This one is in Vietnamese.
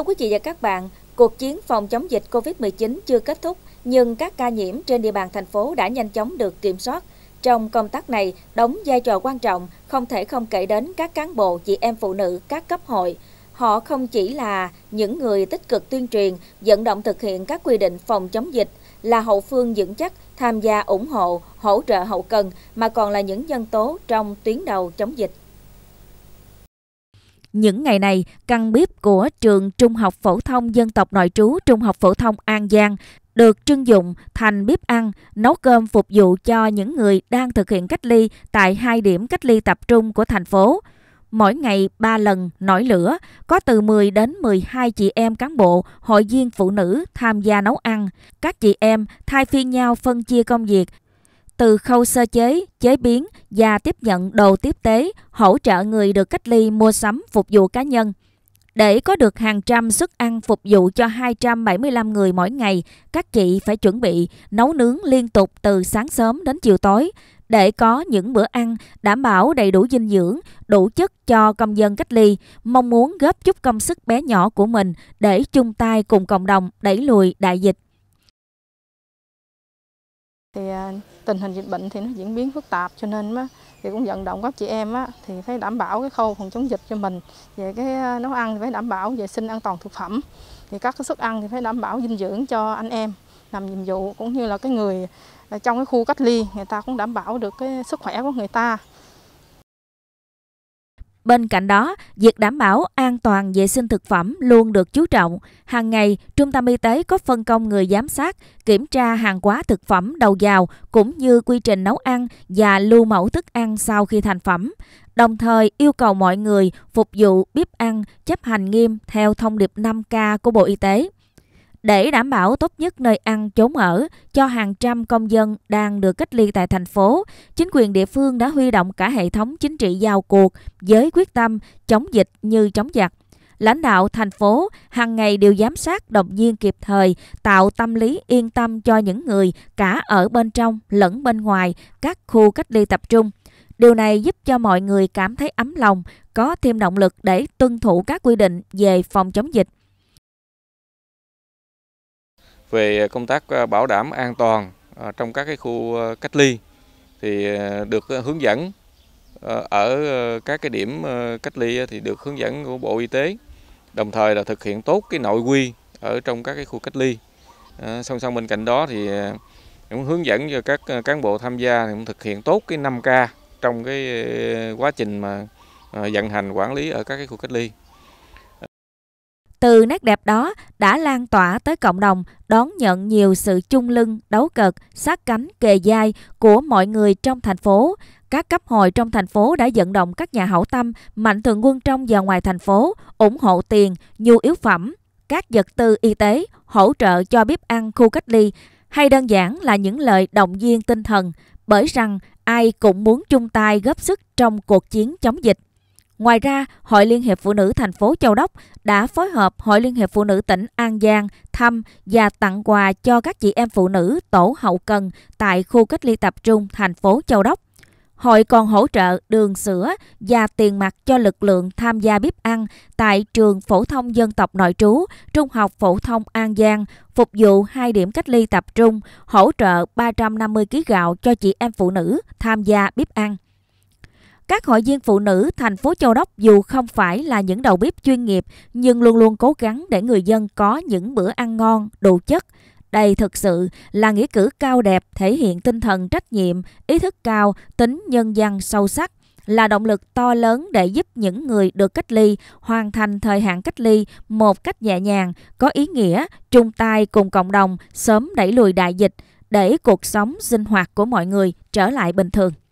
Thưa quý vị và các bạn, cuộc chiến phòng chống dịch COVID-19 chưa kết thúc, nhưng các ca nhiễm trên địa bàn thành phố đã nhanh chóng được kiểm soát. Trong công tác này, đóng vai trò quan trọng, không thể không kể đến các cán bộ, chị em phụ nữ, các cấp hội. Họ không chỉ là những người tích cực tuyên truyền, dẫn động thực hiện các quy định phòng chống dịch, là hậu phương vững chắc, tham gia ủng hộ, hỗ trợ hậu cần, mà còn là những nhân tố trong tuyến đầu chống dịch. Những ngày này, căn bếp của trường Trung học phổ thông dân tộc nội trú Trung học phổ thông An Giang được trưng dụng thành bếp ăn, nấu cơm phục vụ cho những người đang thực hiện cách ly tại hai điểm cách ly tập trung của thành phố. Mỗi ngày 3 lần nổi lửa, có từ 10 đến 12 chị em cán bộ, hội viên phụ nữ tham gia nấu ăn. Các chị em thay phiên nhau phân chia công việc, từ khâu sơ chế, chế biến và tiếp nhận đồ tiếp tế, hỗ trợ người được cách ly mua sắm phục vụ cá nhân. Để có được hàng trăm suất ăn phục vụ cho 275 người mỗi ngày, các chị phải chuẩn bị nấu nướng liên tục từ sáng sớm đến chiều tối để có những bữa ăn đảm bảo đầy đủ dinh dưỡng, đủ chất cho công dân cách ly, mong muốn góp chút công sức bé nhỏ của mình để chung tay cùng cộng đồng đẩy lùi đại dịch. Thì à, tình hình dịch bệnh thì nó diễn biến phức tạp cho nên á, thì cũng vận động các chị em á, thì phải đảm bảo cái khâu phòng chống dịch cho mình về cái à, nấu ăn thì phải đảm bảo vệ sinh an toàn thực phẩm thì các cái suất ăn thì phải đảm bảo dinh dưỡng cho anh em làm nhiệm vụ cũng như là cái người à, trong cái khu cách ly người ta cũng đảm bảo được cái sức khỏe của người ta Bên cạnh đó, việc đảm bảo an toàn vệ sinh thực phẩm luôn được chú trọng. Hàng ngày, Trung tâm Y tế có phân công người giám sát, kiểm tra hàng hóa thực phẩm đầu vào cũng như quy trình nấu ăn và lưu mẫu thức ăn sau khi thành phẩm. Đồng thời yêu cầu mọi người phục vụ bếp ăn chấp hành nghiêm theo thông điệp 5K của Bộ Y tế để đảm bảo tốt nhất nơi ăn chốn ở cho hàng trăm công dân đang được cách ly tại thành phố, chính quyền địa phương đã huy động cả hệ thống chính trị vào cuộc với quyết tâm chống dịch như chống giặc. Lãnh đạo thành phố hàng ngày đều giám sát động viên kịp thời, tạo tâm lý yên tâm cho những người cả ở bên trong lẫn bên ngoài các khu cách ly tập trung. Điều này giúp cho mọi người cảm thấy ấm lòng, có thêm động lực để tuân thủ các quy định về phòng chống dịch về công tác ờ, bảo đảm an toàn ờ, trong các cái khu ờ, cách ly thì được hướng dẫn ở các cái điểm cách ly thì được hướng dẫn của Bộ Y tế đồng thời là thực hiện tốt cái nội quy ở trong các cái khu cách ly song song bên cạnh đó thì cũng hướng dẫn cho các cán bộ tham gia thì cũng thực hiện tốt cái 5K trong cái quá trình mà vận hành quản lý ở các cái khu cách ly từ nét đẹp đó đã lan tỏa tới cộng đồng, đón nhận nhiều sự chung lưng, đấu cật, sát cánh, kề vai của mọi người trong thành phố. Các cấp hội trong thành phố đã vận động các nhà hảo tâm, mạnh thường quân trong và ngoài thành phố, ủng hộ tiền, nhu yếu phẩm, các vật tư y tế, hỗ trợ cho bếp ăn khu cách ly, hay đơn giản là những lời động viên tinh thần, bởi rằng ai cũng muốn chung tay góp sức trong cuộc chiến chống dịch. Ngoài ra, Hội Liên hiệp Phụ nữ thành phố Châu Đốc đã phối hợp Hội Liên hiệp Phụ nữ tỉnh An Giang thăm và tặng quà cho các chị em phụ nữ tổ hậu cần tại khu cách ly tập trung thành phố Châu Đốc. Hội còn hỗ trợ đường sữa và tiền mặt cho lực lượng tham gia bếp ăn tại trường phổ thông dân tộc nội trú, trung học phổ thông An Giang, phục vụ hai điểm cách ly tập trung, hỗ trợ 350 kg gạo cho chị em phụ nữ tham gia bếp ăn. Các hội viên phụ nữ thành phố Châu Đốc dù không phải là những đầu bếp chuyên nghiệp nhưng luôn luôn cố gắng để người dân có những bữa ăn ngon, đủ chất. Đây thực sự là nghĩa cử cao đẹp thể hiện tinh thần trách nhiệm, ý thức cao, tính nhân văn sâu sắc là động lực to lớn để giúp những người được cách ly hoàn thành thời hạn cách ly một cách nhẹ nhàng, có ý nghĩa, chung tay cùng cộng đồng sớm đẩy lùi đại dịch để cuộc sống sinh hoạt của mọi người trở lại bình thường.